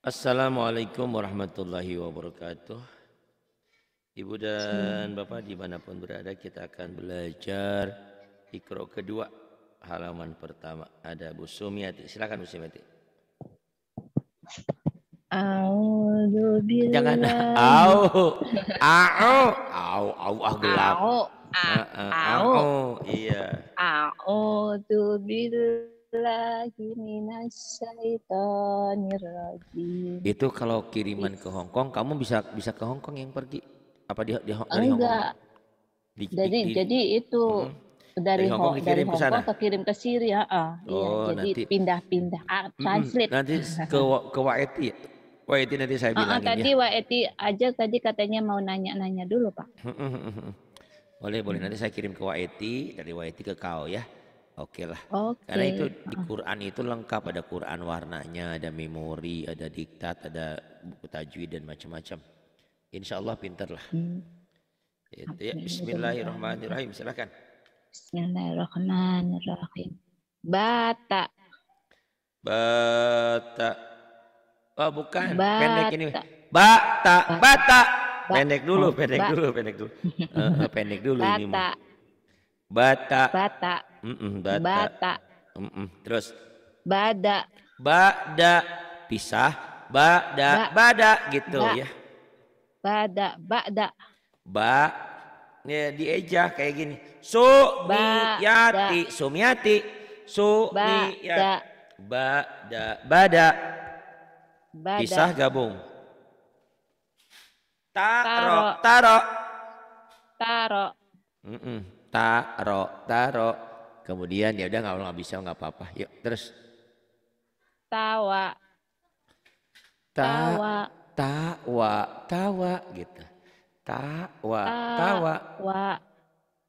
Assalamualaikum warahmatullahi wabarakatuh. Ibu dan Bapak dimanapun berada kita akan belajar Ikro kedua halaman pertama ada Bu Sumiati. Silakan Bu Sumiati. Jangan au au au au ah gelap. Au au au Au. Iya. Au. Itu kalau kiriman ke Hong Kong, kamu bisa bisa ke Hong Kong yang pergi? Apa di, di Hong Kong? Di, jadi di, jadi itu hmm. dari, dari Hong Kong, dari Hong Kong ke kirim ke Syria, uh, oh, iya, jadi pindah-pindah uh, ah, translate. Nanti ke ke Waeti ya. Waeti nanti saya bilang uh, uh, tadi ya. Waeti aja tadi katanya mau nanya-nanya dulu, Pak. boleh, boleh. Nanti saya kirim ke Waeti, dari Waeti ke Kau ya. Oke lah, karena itu di Quran itu lengkap ada Quran warnanya, ada memori, ada diktat, ada buku tajwid dan macam-macam. Insya Allah pinter lah. Hmm. Itu ya, Bismillahirrahmanirrahim. Silakan. Bismillahirrahmanirrahim. Bata, Bata. Oh bukan, pendek ini. bata, Bata, bata, Pendek oh, dulu, pendek dulu, pendek dulu. pendek dulu ini mah. bata, Bata. bata, Mm-mm, bata. Bata. Mm-mm. Terus. Bada. Bada. Pisah. Bada. Ba. Bada gitu ba. ya. Bada. Bada. Ba. Ya, eja kayak gini. Sumiati. Sumiati. Sumiati. Bada. Bada. Bada. Pisah gabung. Taro. Taro. Taro. Mm Taro. Taro. Kemudian ya udah kalau nggak bisa nggak apa-apa. Yuk terus. Tawa. Tawa. Tawa. Tawa gitu. Tawa. Tawa. Tawa.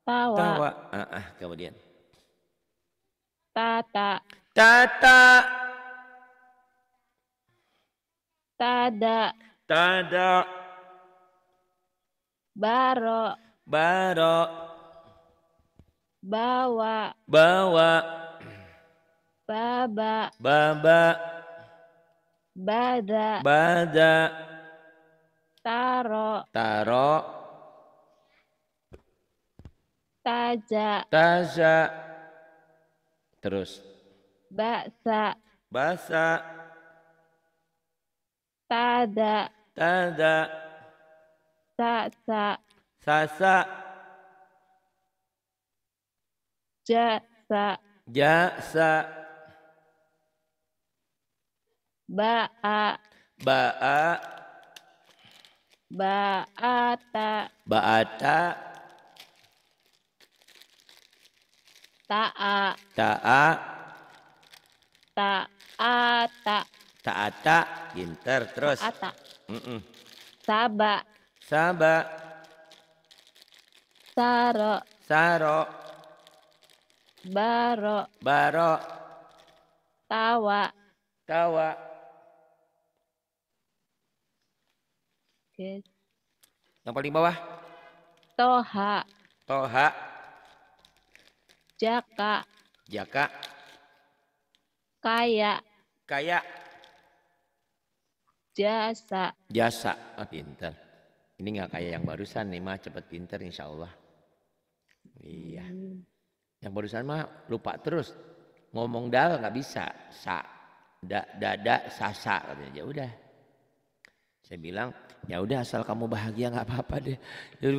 Tawa. Tawa. Ah, -uh. kemudian. Tata. Tata. Tada. Tada. Baro. Baro bawa bawa baba baba bada bada taro taro taja taja terus baksa basa tada tada sasa sasa Jasa. Jasa. Ba'a. Ba'a. Ba'ata. Ba'ata. Ta'a. Ta'a. Ta'ata. Ta'ata. Ginter terus. Ta'ata. Mm -mm. Saba. Saba. Saro. Saro. Baro. Baro. Tawa. Tawa. Yes. Yang paling bawah. Toha. Toha. Jaka. Jaka. Kaya. Kaya. Jasa. Jasa. Oh, pinter. Ini nggak kayak yang barusan nih mah cepet pinter insya Allah. Iya. Hmm. Yang barusan mah lupa terus. Ngomong dal nggak bisa. Sa, da, dada, sasa katanya. Ya udah. Saya bilang, ya udah asal kamu bahagia nggak apa-apa deh. Ya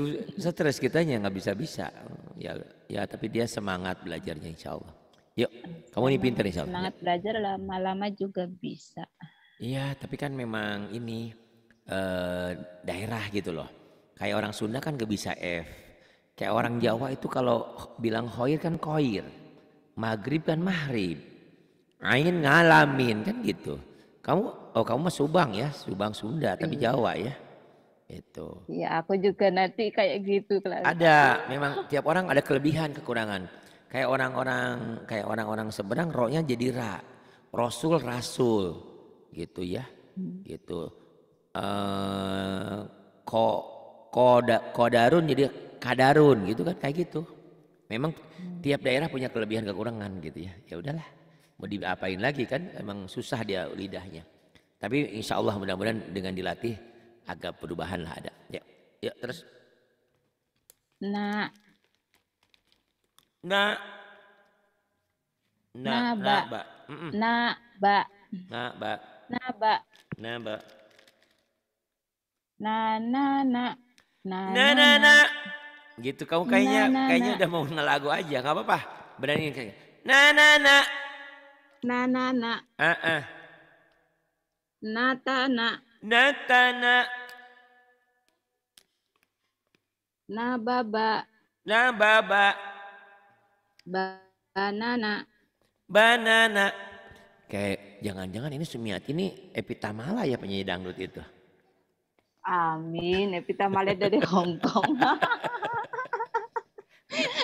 Stres kitanya nggak bisa-bisa. Ya, ya tapi dia semangat belajarnya insya Allah. Yuk, kamu ini pinter insya Allah. Semangat belajar lama-lama juga bisa. Iya, tapi kan memang ini eh, daerah gitu loh. Kayak orang Sunda kan gak bisa F, Kayak orang Jawa itu kalau bilang khoir kan koir. Maghrib kan mahrib. Ain ngalamin kan gitu. Kamu oh kamu mah Subang ya, Subang Sunda tapi iya. Jawa ya. Itu. Iya, aku juga nanti kayak gitu kelari. Ada, memang tiap orang ada kelebihan kekurangan. Kayak orang-orang kayak orang-orang seberang rohnya jadi ra. Rasul rasul gitu ya. Hmm. Gitu. Eh ko koda, kodarun jadi kadarun gitu kan kayak gitu. Memang tiap daerah punya kelebihan kekurangan gitu ya. Ya udahlah. Mau diapain lagi kan emang susah dia lidahnya. Tapi insya Allah mudah-mudahan dengan dilatih agak perubahan lah ada. Ya, ya terus. Nah. Nah. Nah, ba. Nah, ba. ba. Nah, ba. Nah, ba. Nah, ba. Nah, nah, nah. Nah, nah, nah. nah. Gitu kamu kayaknya na, na, kayaknya na. udah mau ngelagu aja, nggak apa-apa. berani kayak. Na na na. Na na na. Ah uh -uh. ta, na. ta na. Na baba. Na baba. Ba banana. Banana. Kayak jangan-jangan ini Sumiat ini Epitamala ya penyanyi dangdut itu. Amin, Evita Malia dari Hongkong.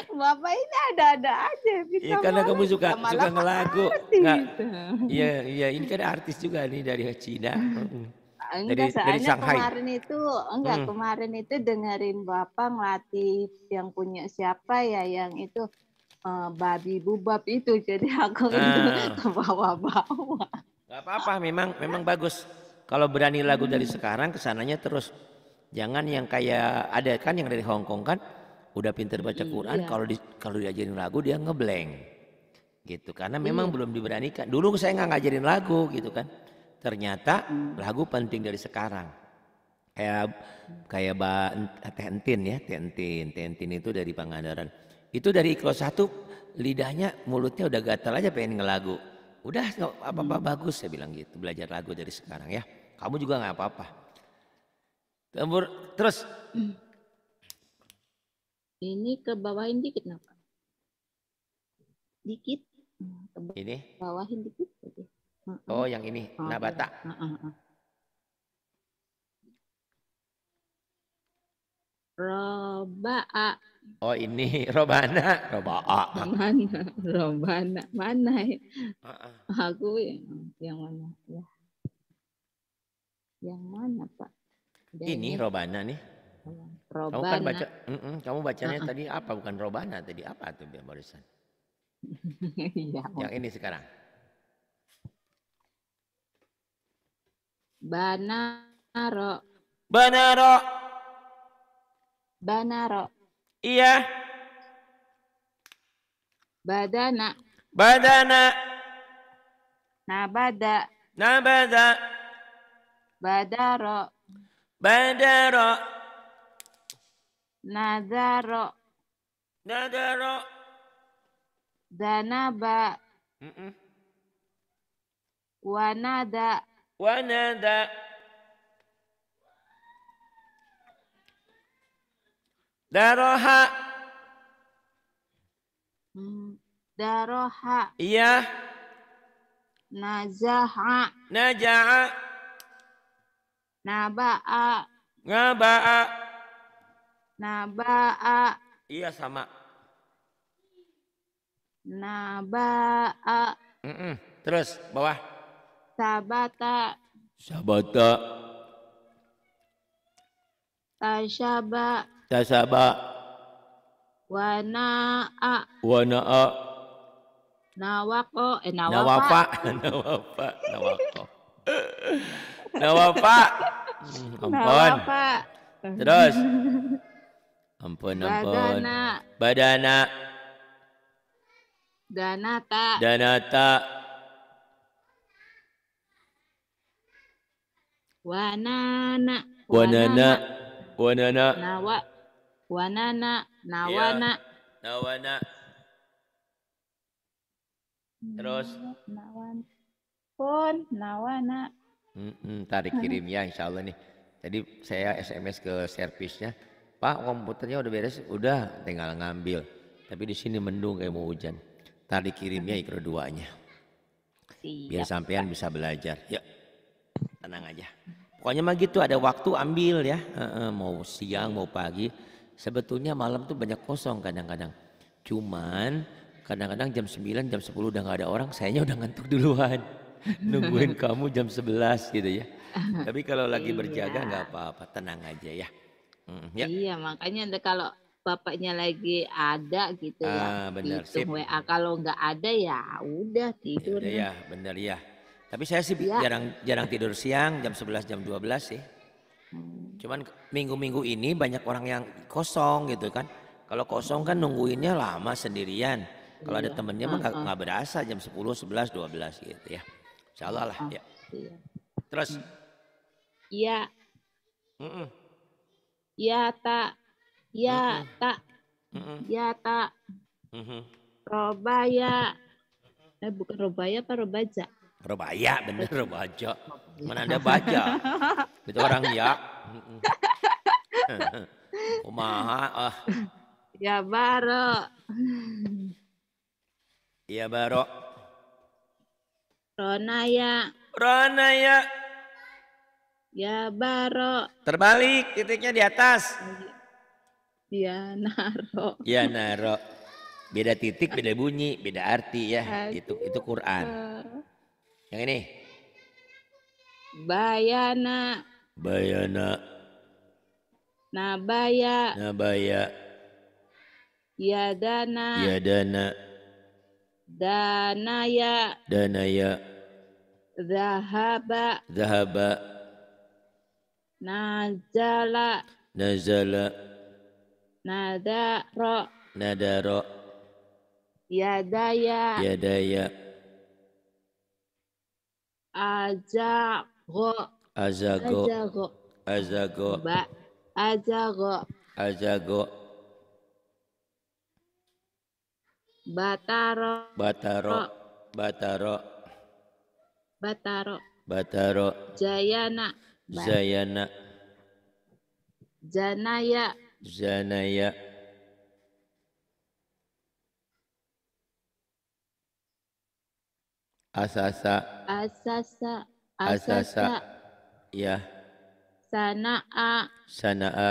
Bapak ini ada-ada aja. Iya karena kamu suka lama suka ngelagu. Gitu. Iya iya ini kan artis juga nih dari Cina. Enggak, dari, dari Shanghai. kemarin itu enggak hmm. kemarin itu dengerin bapak ngelatih yang punya siapa ya yang itu uh, babi bubab itu jadi aku nah. ke bawa bawa Gak apa-apa memang memang bagus kalau berani lagu dari hmm. sekarang kesananya terus jangan yang kayak ada kan yang dari Hongkong kan udah pinter baca iya. Quran kalau di, kalau diajarin lagu dia ngebleng gitu karena memang iya. belum diberanikan dulu saya nggak ngajarin lagu gitu kan ternyata hmm. lagu penting dari sekarang kayak kayak ba, tentin ya tentin tentin itu dari Pangandaran itu dari ikhlas satu lidahnya mulutnya udah gatal aja pengen ngelagu udah apa-apa hmm. bagus saya bilang gitu belajar lagu dari sekarang ya kamu juga nggak apa-apa terus hmm. Ini ke bawahin dikit kenapa? Dikit. Ke ini? Bawahin dikit. Oke. Oh, yang ini oh, nabata. Uh, uh, uh. Roba'a. Oh ini robana, roba'a. Mana, robana, mana ya? Uh, uh. Aku yang, yang mana ya? Yang mana Pak? Dan ini robana nih. Kamu kan baca, mm -mm, kamu bacanya -uh. tadi apa? Bukan Robana tadi apa tuh dia barusan? ya, Yang ini sekarang. Banaro, Banaro. banaro, Iya. badana, Badana. nabada, Nabada. badaro, Badaro. Nadaro. Nadaro. Danaba. Mm -mm. Wanada. Wanada. Daroha. Mm, Daroha. Iya. Najaha. Najaha. Naba'a. Naba'a. Naba'a. Iya sama. Naba'a. Mm -mm. Terus bawah. Sabata. Sabata. Tasaba. Tasaba. Wana'a. Wana'a. Nawako. Eh, Nawapa. nawapa. Nawako. nawapa mm, Ampun. nawapa Terus. Ampun, ampun. Badana. Badana. Danata. Danata. Wanana. Wanana. Wanana. Nawa. Wanana. Iya. Nawana. Ya. Nawana. Terus. Nawana. Pun. Nawana. Hmm, hmm, tarik kirim ya insya Allah nih. Tadi saya SMS ke servisnya. Pak komputernya udah beres, udah tinggal ngambil. Tapi di sini mendung kayak mau hujan. Tadi kirimnya ikut duanya. Biar sampean bisa belajar. Yuk, tenang aja. Pokoknya mah gitu ada waktu ambil ya. E mau siang mau pagi. Sebetulnya malam tuh banyak kosong kadang-kadang. Cuman kadang-kadang jam 9 jam 10 udah gak ada orang. Sayangnya udah ngantuk duluan. Nungguin kamu jam 11 gitu ya. Tapi kalau lagi iya. berjaga nggak apa-apa, tenang aja ya. Mm, ya. Iya, makanya ada kalau bapaknya lagi ada gitu ya, ah, ya. benar. Gitu, sip. WA kalau nggak ada ya udah ya tidur. Ya, iya, benar ya. Tapi saya sih ya. jarang jarang tidur siang jam 11 jam 12 sih. Hmm. Cuman minggu-minggu ini banyak orang yang kosong gitu kan. Kalau kosong kan nungguinnya lama sendirian. Kalau iya. ada temennya uh, mah nggak berasa jam 10, 11, 12 gitu ya. Insya Allah lah uh, ya. Terus? Iya. Mm -mm ya tak ya tak ya tak mm-hmm. robaya eh bukan robaya apa robaja robaya bener robaja mana ada baja itu orang ya kumaha ah ya baro ya baro ronaya ronaya Ya baro. Terbalik, titiknya di atas. Ya naro. Ya naro. Beda titik, beda bunyi, beda arti ya. Hati. Itu itu Quran. Yang ini. Bayana. Bayana. Nabaya. Nabaya. Yadana. Yadana. Danaya. Danaya. Zahaba. Zahaba. Nazala. Nazala. Nadaro. Nadaro. Yadaya. Yadaya. Azago. Azago. Azago. Azago. Ba. Azago. Azago. Bataro. Bataro. Bataro. Bataro. Bataro. Jayana. Zayana. Zanaya. Zanaya. Asasa. Asasa. Asasa. Asasa. Ya. Sana'a. Sana'a.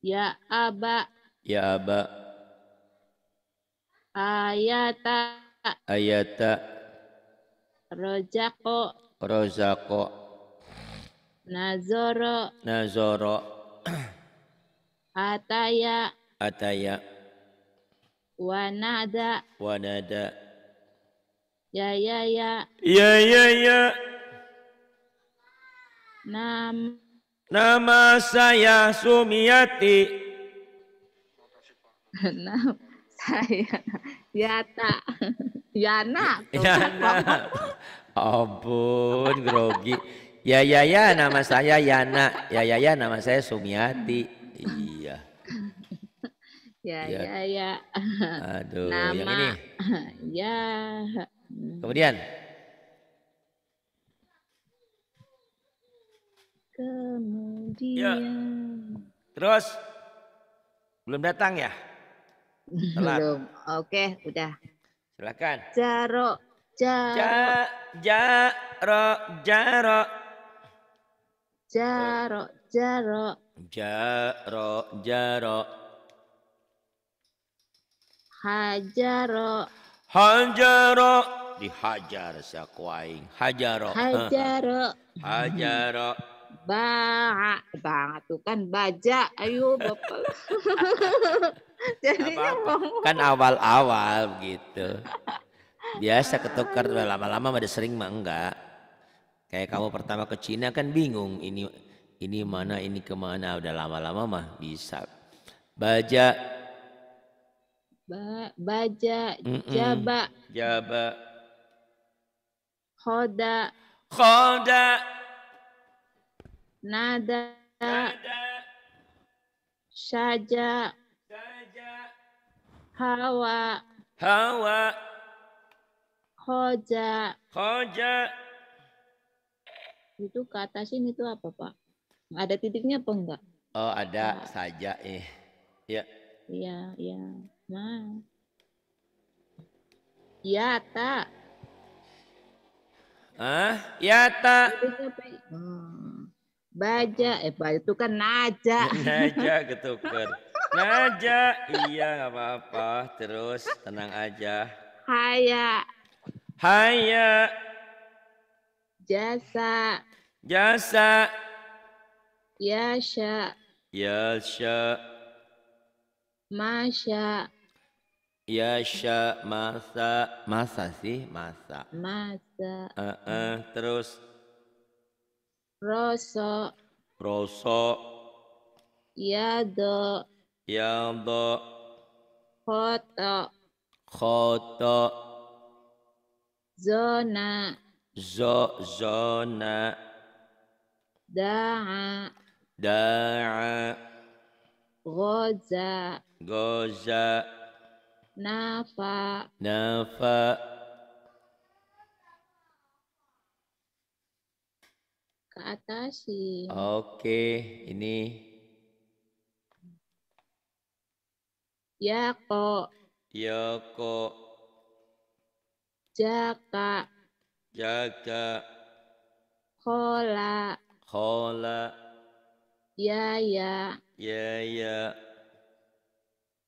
Ya aba. Ya aba. Ayata. Ayata. Rojako. Rojako. Nazoro. Nazoro. Ataya. Ataya. Wanada. Wanada. Ya ya ya. Ya ya ya. Nam. Nama saya Sumiati. Nama saya Yata. Yana. Yana. Ampun grogi. Ya ya ya nama saya Yana. Ya ya ya nama saya Sumiati. Iya. Ya ya ya. ya. Aduh, nama, yang ini. Ya. Kemudian Kemudian. Ya. Terus belum datang ya? Telat. Belum. Oke, udah. Silakan. Jaro, jaro. Ja, jaro, ro. Jaro, Jaro, Jaro, Jaro, Hajarok. Hajarok. Dihajar aku aing. Hajarok. Hajarok. Hajarok. Ba, banget tuh kan baja. Ayo Bapak. Jadinya ngomong kan awal-awal gitu. Biasa ketukar lama-lama ada sering mah enggak. Kayak kamu pertama ke Cina kan bingung ini ini mana ini kemana udah lama-lama mah bisa. baca ba, baja mm -mm. jaba jaba khoda khoda nada, nada. saja saja hawa hawa khoja khoja itu ke atas ini itu apa Pak? Ada titiknya apa enggak? Oh ada nah. saja eh. Ya. Iya iya. Nah. Iya tak. Ah, iya tak. Hmm. Baja, eh baja itu kan naja. naja ketuker, Naja, iya nggak apa-apa. Terus tenang aja. Haya. Haya. Jasa. Jasa. Yasha. Yasha. Masya. Yasha masa masa sih masa. Masa. Uh -uh. Terus. Roso. Roso. Yado. Yado. Koto. Koto. Zona zo zona da'a da'a goza goza nafa nafa ke atas sih oke ini ya kok ya kok jaka Jaga. Kola. Kola. Ya ya. Ya ya.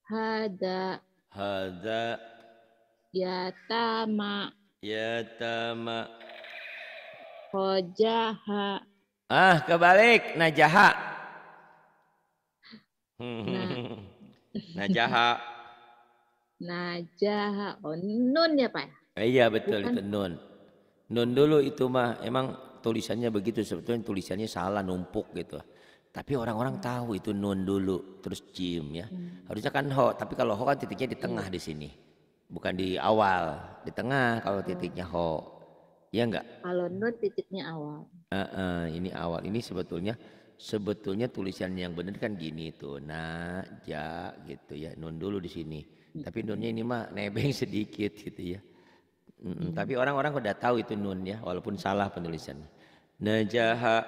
Hada. Hada. Yatama. Yatama. Hojaha. Ah, kebalik. Najaha. Najaha. Najaha. Oh, nun ya Pak? Iya, betul. Bukan. Itu nun. Nun dulu itu mah emang tulisannya begitu sebetulnya tulisannya salah numpuk gitu. Tapi orang-orang tahu itu nun dulu terus jim ya. Hmm. Harusnya kan ho, tapi kalau ho kan titiknya di tengah hmm. di sini. Bukan di awal, di tengah kalau hmm. titiknya ho. ya enggak? Kalau nun titiknya awal. Uh, uh, ini awal. Ini sebetulnya sebetulnya tulisan yang benar kan gini tuh. Nah, ja gitu ya. Nun dulu di sini. Hmm. Tapi nunnya ini mah nebeng sedikit gitu ya. Mm, mm, tapi orang-orang udah tahu itu nun ya, walaupun salah penulisannya. Najaha.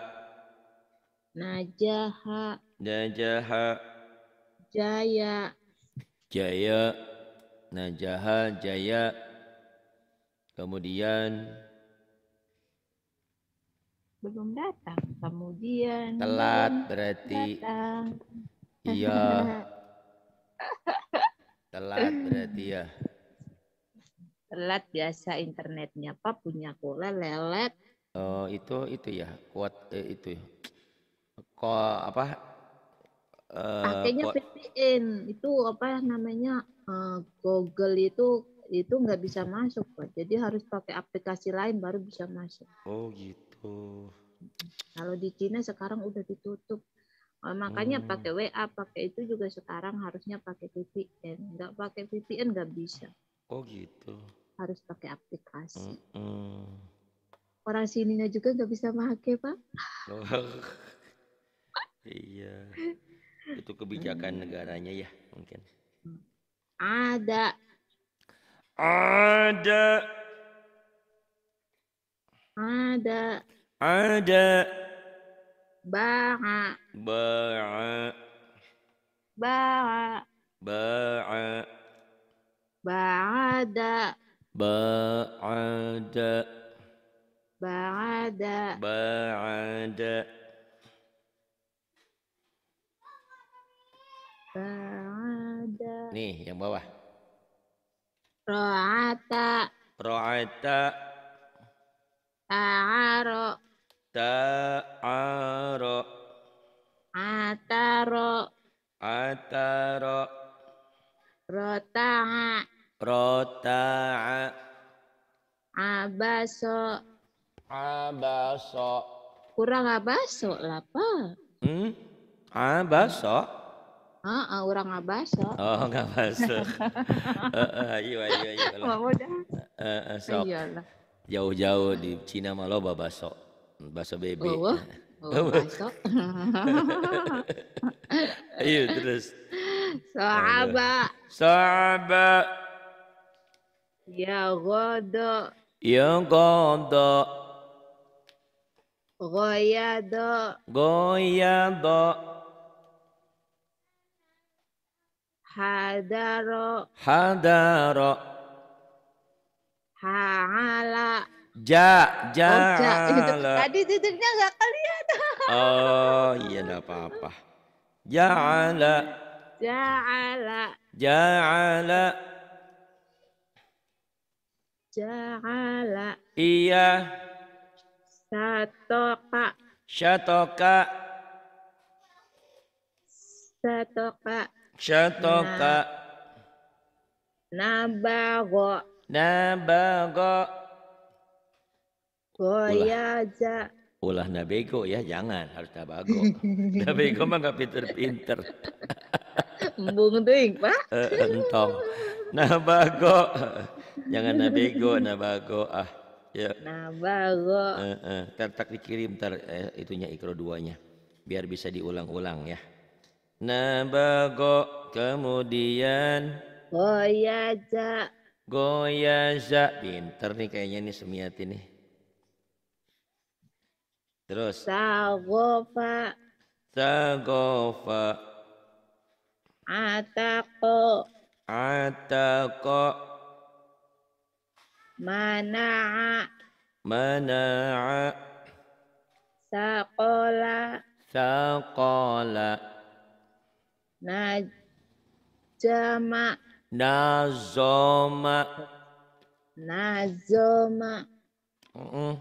Najaha. Najaha. Jaya. Jaya. Najaha Jaya. Kemudian belum datang. Kemudian telat berarti. Datang. Iya. telat berarti ya. Lelet biasa internetnya Pak punya kula lelet. Oh, itu itu ya, kuat eh, itu. Ya. Kok apa? Uh, Pakainya VPN itu apa namanya uh, Google itu itu nggak bisa masuk Pak. Jadi harus pakai aplikasi lain baru bisa masuk. Oh gitu. Kalau di Cina sekarang udah ditutup. Oh, makanya hmm. pakai WA, pakai itu juga sekarang harusnya pakai VPN. Nggak pakai VPN nggak bisa. Oh gitu harus pakai aplikasi. Mm-hmm. Orang sininya juga nggak bisa pakai pak. iya, itu kebijakan mm. negaranya ya mungkin. Ada. Ada. Ada. Ada. Ba'a. Ba'a. Ba'a. Ba'a. Ba'ada. Ba'ada. Ba'ada. Ba'ada. Ba'ada. Nih, yang bawah. Ro'ata. Ro'ata. Ta'aro. Ta'aro. Ataro. Ataro. Rota'a. Rota'a. Abaso. Abaso. Kurang abaso lah, Pak. Hmm? Abaso? Ah, uh, orang abaso. Oh, nggak abaso eh, eh, Ayo, ayo, ayo. Mau dah. Uh, sok. Jauh-jauh di Cina malo lo babaso. Baso bebe. Oh, oh, baso. ayo iya, terus. Soaba. Soaba. Ya goda. Ya goda. Goya do. Goya do. Hadaro. Hadaro. Haala. Ja, oh, ja, oh, Tadi tidurnya gak kelihatan. Oh iya gak apa-apa. Ja'ala. Ja'ala. Ja'ala ja'ala iya satoka satoka satoka satoka nabago nabago goyaja ulah nabego ya jangan harus nabago nabego mah gak pinter-pinter bung tuh pak eh, eh, entong nabago Jangan nabego, nabago. Ah, ya. Nabago. Eh, eh. Ntar tak dikirim ntar eh, itunya ikro duanya. Biar bisa diulang-ulang ya. Nabago kemudian Goyaza. Goyaza. pinter nih kayaknya nih Semiati nih. Terus. Sagofa. Sagofa. Atako. Atako. Mana'a. Mana'a. Saqala. Saqala. Najama. Nazoma. Nazoma. Uh -uh.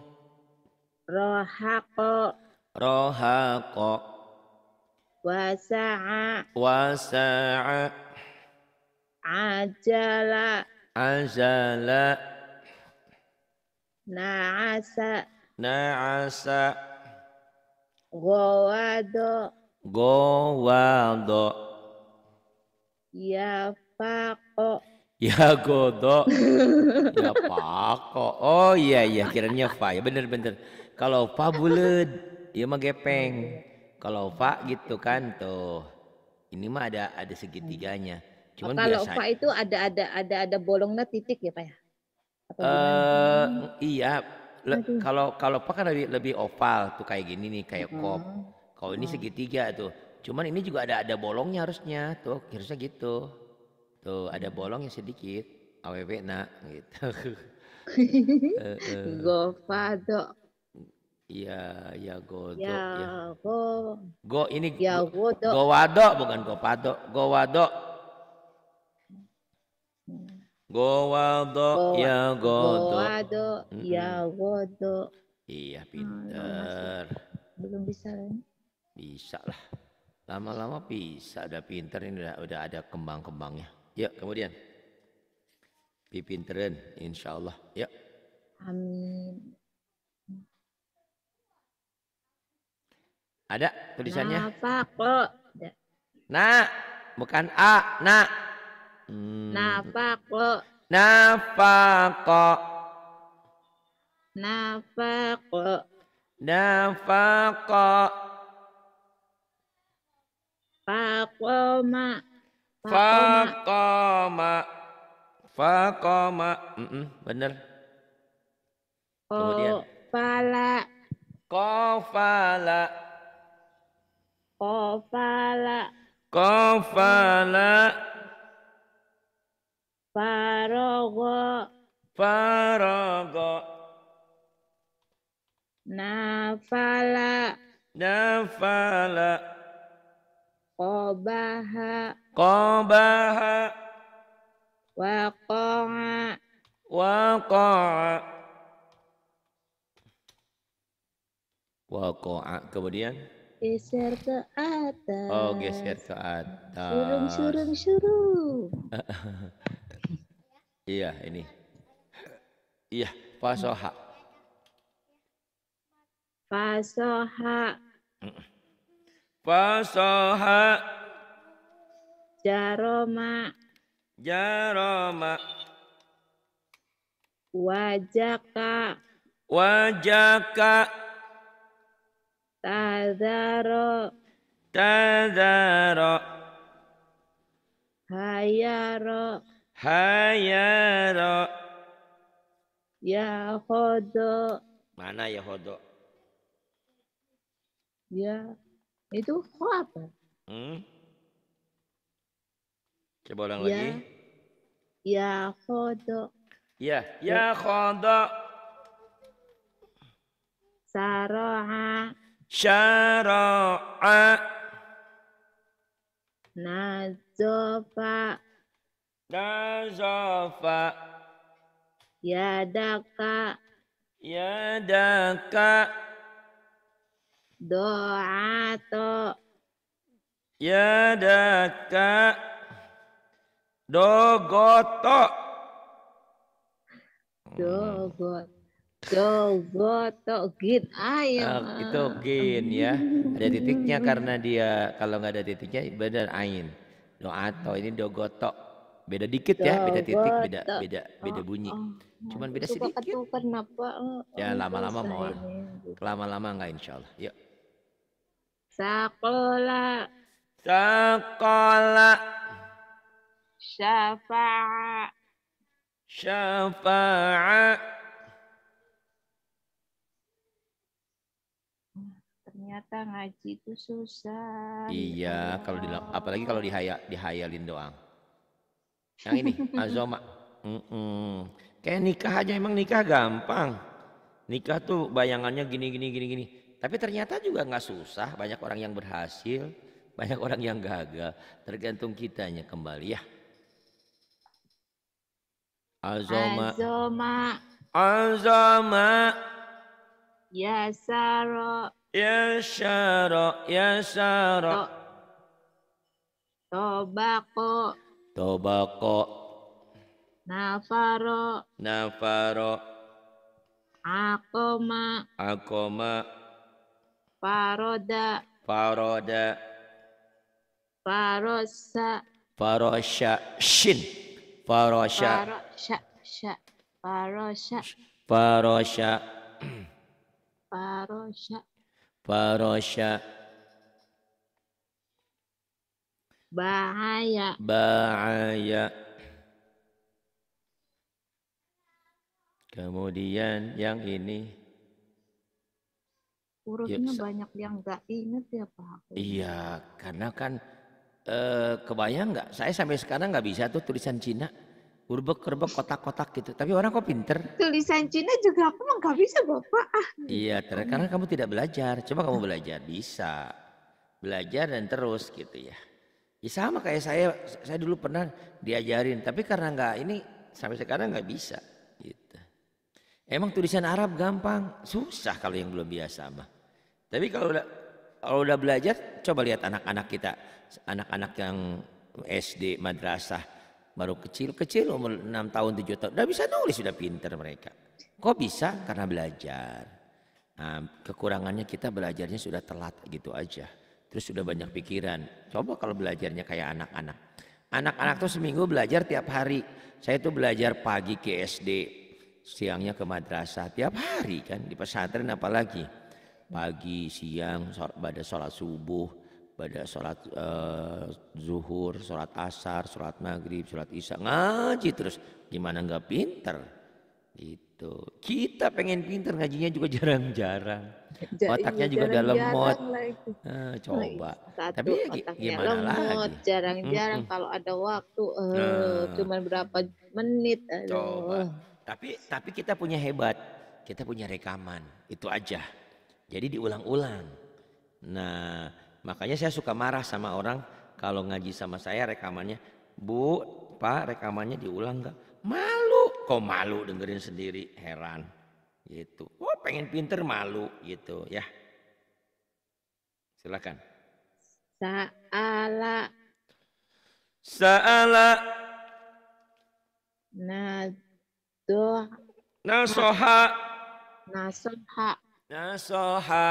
Rohako. Rohako. Wasa'a. Wasa'a. Ajala. Ajala. Na'asa. Na'asa. Gowado. Gowado. Ya pako. Ya godo. ya pako. Oh iya iya kiranya fa. Ya bener bener. Kalau fa bulet dia mah gepeng. Kalau fa gitu kan tuh. Ini mah ada ada segitiganya. Cuman kalau biasa. fa itu ada ada ada ada bolongnya titik ya pak ya? Atau uh, iya, Le, kalau kalau pak kan lebih lebih oval tuh kayak gini nih kayak hmm. kop. Kalau ini hmm. segitiga tuh. Cuman ini juga ada ada bolongnya harusnya tuh harusnya gitu. Tuh ada hmm. bolongnya sedikit. Aww nak gitu. Gopado. Iya Iya, ya godo. Ya, go. Go iya. ini ya, go, go wado bukan go pado. Gowado ya godo. Gowado ya godo. Iya ah, ya pinter. belum bisa kan? Bisa lah. Lama-lama bisa ada pinter ini udah, udah ada kembang-kembangnya. Ya kemudian. Pipinterin insya Allah. Ya. Amin. Ada tulisannya? Apa kok? Nah, bukan A, nah. Hmm. Nafako. Nafako. Nafako. Nafako. Fakoma. Fakoma. Fakoma. Mm -mm, bener. Kemudian. Kofala. Kofala. Kofala. Kofala. Farogo. Farogo. Nafala. Nafala. Qobaha. Qobaha. Waqa'a. Waqa'a. Waqa'a. Kemudian? geser ke oh, atas. Oh, geser ke atas. Surung, surung, surung. Iya ini. Iya, fasoha. Fasoha. Fasoha. Jaroma. Jaroma. Wajaka. Wajaka. Tadaro. Tadaro. Hayaro. Hayaro. Ya hodo. Mana ya hodo? Ya itu ho apa? Hmm? Coba ulang ya. lagi. Ya hodo. Ya, ya, ya. hodo. Saroha. Syara'a. Nazofa. Nazafa. Yadaka. Yadaka. Do'ato. Yadaka. Dogoto. Dogoto. Dogoto gin ayam. itu gin ya. Ada titiknya karena dia kalau nggak ada titiknya benar ain. Doato ini dogoto beda dikit ya, ya beda titik, beda beda ah, beda bunyi. Ah, Cuman beda sedikit. Ah, ya lama-lama mau lama-lama enggak insyaallah. Yuk. Sakola. Sakola. Syafa'a. Syafa'a. Ternyata ngaji itu susah. Iya, kalau di gitu. apalagi kalau dihayal dihayalin doang. Yang ini azoma. Mm -mm. Kayak nikah aja emang nikah gampang. Nikah tuh bayangannya gini gini gini gini. Tapi ternyata juga nggak susah. Banyak orang yang berhasil, banyak orang yang gagal. Tergantung kitanya kembali ya. Azoma. Azoma. Azoma. Ya, saro. Ya saro. Ya, Tobako. Tobako. Nafaro. Nafaro. Akoma. Akoma. Paroda. Paroda. Farosa. Farosha. Shin. Farosha. Farosha. Farosha. Farosha. Farosha. Farosha. Bahaya. Bahaya. Kemudian yang ini. Urutnya Yuk, ya, banyak yang nggak inget ya Pak. Iya, karena kan e, kebayang nggak? Saya sampai sekarang nggak bisa tuh tulisan Cina urbek-urbek kotak-kotak gitu. Tapi orang kok pinter. Tulisan Cina juga aku mah nggak bisa bapak. Ah, gitu. Iya, karena kamu tidak belajar. Coba kamu belajar, bisa. Belajar dan terus gitu ya. Ya sama kayak saya, saya dulu pernah diajarin, tapi karena nggak ini sampai sekarang nggak bisa. Gitu. Emang tulisan Arab gampang, susah kalau yang belum biasa mah. Tapi kalau udah, kalau udah belajar, coba lihat anak-anak kita, anak-anak yang SD, madrasah, baru kecil, kecil umur 6 tahun, 7 tahun, udah bisa nulis, sudah pinter mereka. Kok bisa? Karena belajar. Nah, kekurangannya kita belajarnya sudah telat gitu aja. Terus sudah banyak pikiran. Coba kalau belajarnya kayak anak-anak. Anak-anak tuh seminggu belajar tiap hari. Saya tuh belajar pagi ke SD, siangnya ke madrasah tiap hari kan di pesantren apalagi pagi, siang, pada sholat subuh, pada sholat uh, zuhur, sholat asar, sholat maghrib, sholat isya ngaji terus gimana nggak pinter? Gitu. Gitu. Kita pengen pinter ngajinya juga jarang-jarang. Iya, otaknya juga udah dalam lemot. Eh, nah, coba. Satu, Tapi ya, gimana lemot, lagi? Jarang-jarang hmm kalau ada waktu eh nah. cuman berapa menit. Aduh. Coba. Tapi tapi kita punya hebat. Kita punya rekaman. Itu aja. Jadi diulang-ulang. Nah, makanya saya suka marah sama orang kalau ngaji sama saya rekamannya, "Bu, Pak, rekamannya diulang enggak?" Malu kok malu dengerin sendiri heran gitu oh pengen pinter malu gitu ya silakan saala saala nado nasoha nasoha nasoha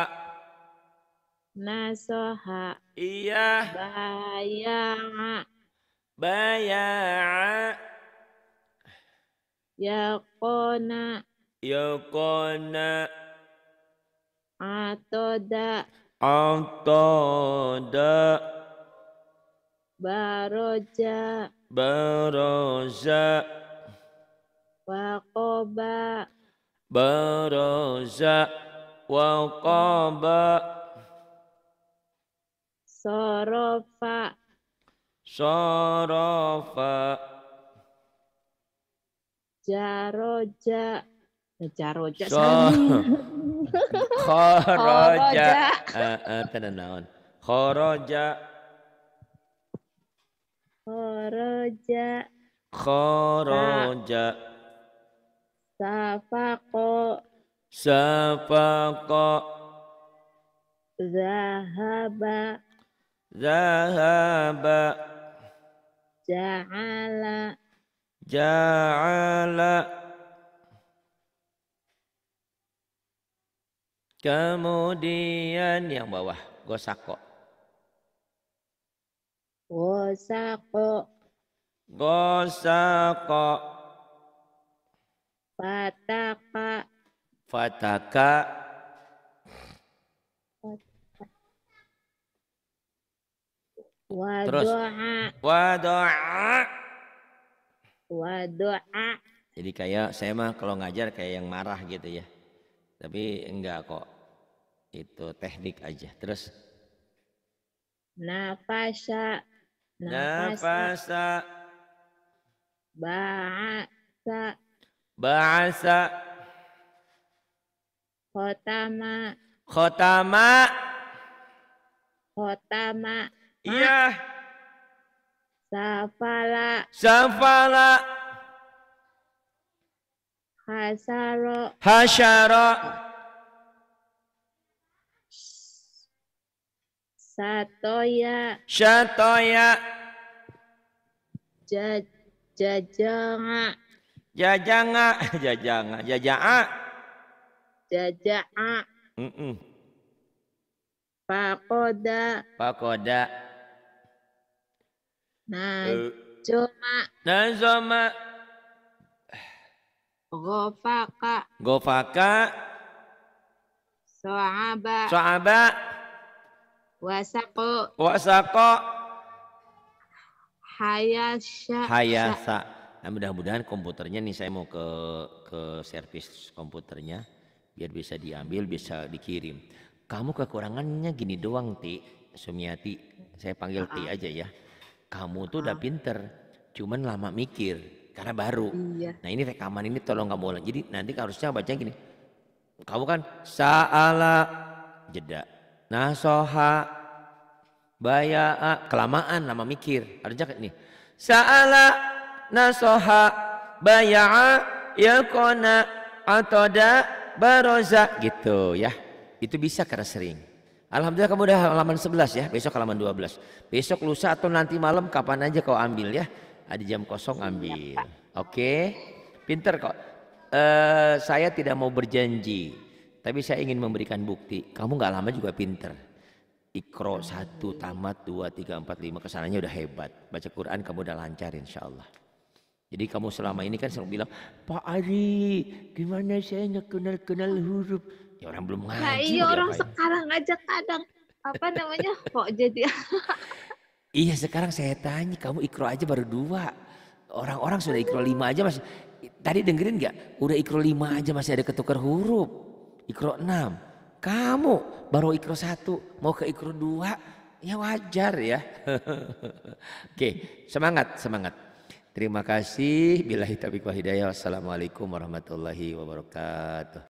nasoha iya bayang bayang Ya kona. Ya kona. Atoda. Atoda. Baroja. Baroja. Wakoba. Baroja. Wakoba. Sorofa. Sorofa jaroja ya, jaroja so, kharaja eh kada eh, naon kharaja kharaja kharaja safaqo safaqo zahaba zahaba ja'ala Ja'ala Kemudian yang bawah gosako. Gosako. Gosako. Fataka. Fataka. Wadoa. Terus. Wadoa wa doa. Jadi kayak saya mah kalau ngajar kayak yang marah gitu ya. Tapi enggak kok. Itu teknik aja. Terus nafasa nafasa ba'asa ba'asa khotama khotama khotama iya Safala. Safala. Hasara. Hasara. Satoya. Satoya. Jaj jajanga. Jajanga. Jajanga. Jajaa. Jajaa. Mm Pakoda. Pakoda. Najoma. Eh, Najoma. Gofaka. Gofaka. So'aba. So'aba. Wasako. Wasako. Hayasha. Hayasa. Nah, mudah-mudahan komputernya nih saya mau ke ke servis komputernya biar bisa diambil, bisa dikirim. Kamu kekurangannya gini doang, Ti. Sumiati, saya panggil Ti aja ya kamu tuh udah ah. pinter, cuman lama mikir karena baru. Iya. Nah ini rekaman ini tolong kamu ulang. Jadi nanti harusnya baca gini, kamu kan saala jeda, nasoha, baya kelamaan lama mikir. Harusnya kayak ini, saala nasoha baya yakona atoda baroza gitu ya. Itu bisa karena sering. Alhamdulillah kamu udah halaman 11 ya, besok halaman 12. Besok lusa atau nanti malam kapan aja kau ambil ya. Ada ah, jam kosong ambil. Iya, Oke. Okay? Pinter kok. Uh, saya tidak mau berjanji, tapi saya ingin memberikan bukti. Kamu nggak lama juga pinter. Ikro satu, tamat dua, tiga, empat, lima. Kesananya udah hebat. Baca Quran kamu udah lancar insya Allah. Jadi kamu selama ini kan selalu bilang, Pak Ari, gimana saya nggak kenal-kenal huruf? Ya orang belum nah, ngaji. Nah, iya orang apa sekarang aja kadang apa namanya kok jadi. iya sekarang saya tanya kamu ikro aja baru dua. Orang-orang sudah ikro lima aja masih. Tadi dengerin nggak? Udah ikro lima aja masih ada ketukar huruf. Ikro enam. Kamu baru ikro satu mau ke ikro dua ya wajar ya. Oke semangat semangat. Terima kasih. Bila hitabik wa hidayah. Wassalamualaikum warahmatullahi wabarakatuh.